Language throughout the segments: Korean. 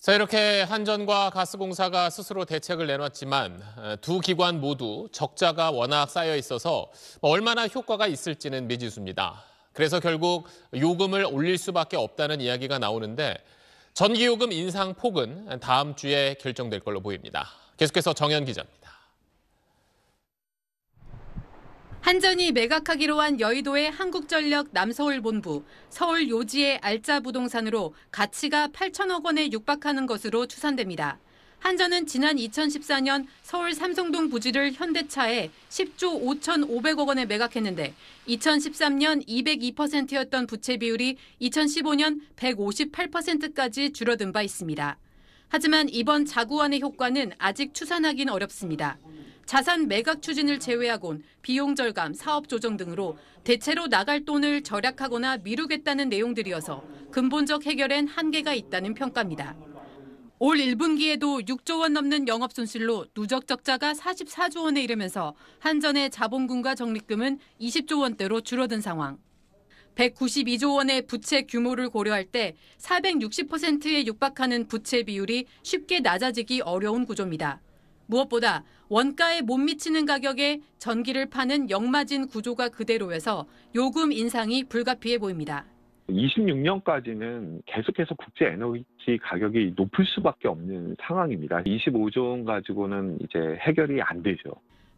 자, 이렇게 한전과 가스공사가 스스로 대책을 내놨지만 어, 두 기관 모두 적자가 워낙 쌓여 있어서 뭐 얼마나 효과가 있을지는 미지수입니다. 그래서 결국 요금을 올릴 수밖에 없다는 이야기가 나오는데 전기요금 인상 폭은 다음 주에 결정될 걸로 보입니다. 계속해서 정현 기자입니다. 한전이 매각하기로 한 여의도의 한국전력 남서울본부, 서울 요지의 알짜 부동산으로 가치가 8천억 원에 육박하는 것으로 추산됩니다. 한전은 지난 2014년 서울 삼성동 부지를 현대차에 10조 5,500억 원에 매각했는데 2013년 202%였던 부채 비율이 2015년 158%까지 줄어든 바 있습니다. 하지만 이번 자구안의 효과는 아직 추산하긴 어렵습니다. 자산 매각 추진을 제외하곤 비용 절감, 사업 조정 등으로 대체로 나갈 돈을 절약하거나 미루겠다는 내용들이어서 근본적 해결엔 한계가 있다는 평가입니다. 올 1분기에도 6조 원 넘는 영업 손실로 누적 적자가 44조 원에 이르면서 한전의 자본금과 적립금은 20조 원대로 줄어든 상황. 192조 원의 부채 규모를 고려할 때 460%에 육박하는 부채 비율이 쉽게 낮아지기 어려운 구조입니다. 무엇보다 원가에 못 미치는 가격에 전기를 파는 역마진 구조가 그대로여서 요금 인상이 불가피해 보입니다. 26년까지는 계속해서 국제 에너지 가격이 높을 수밖에 없는 상황입니다. 25조 원 가지고는 이제 해결이 안 되죠.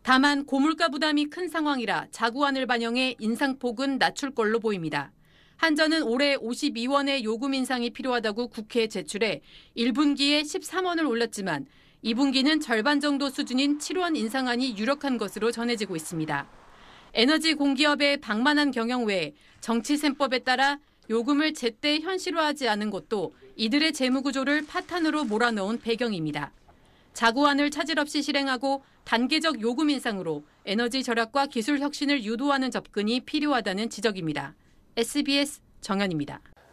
다만 고물가 부담이 큰 상황이라 자구안을 반영해 인상폭은 낮출 걸로 보입니다. 한전은 올해 52원의 요금 인상이 필요하다고 국회에 제출해 1분기에 13원을 올렸지만 2분기는 절반 정도 수준인 7원 인상안이 유력한 것으로 전해지고 있습니다. 에너지 공기업의 방만한 경영 외에 정치셈법에 따라 요금을 제때 현실화하지 않은 것도 이들의 재무구조를 파탄으로 몰아넣은 배경입니다. 자구안을 차질 없이 실행하고 단계적 요금 인상으로 에너지 절약과 기술 혁신을 유도하는 접근이 필요하다는 지적입니다. SBS 정현입니다.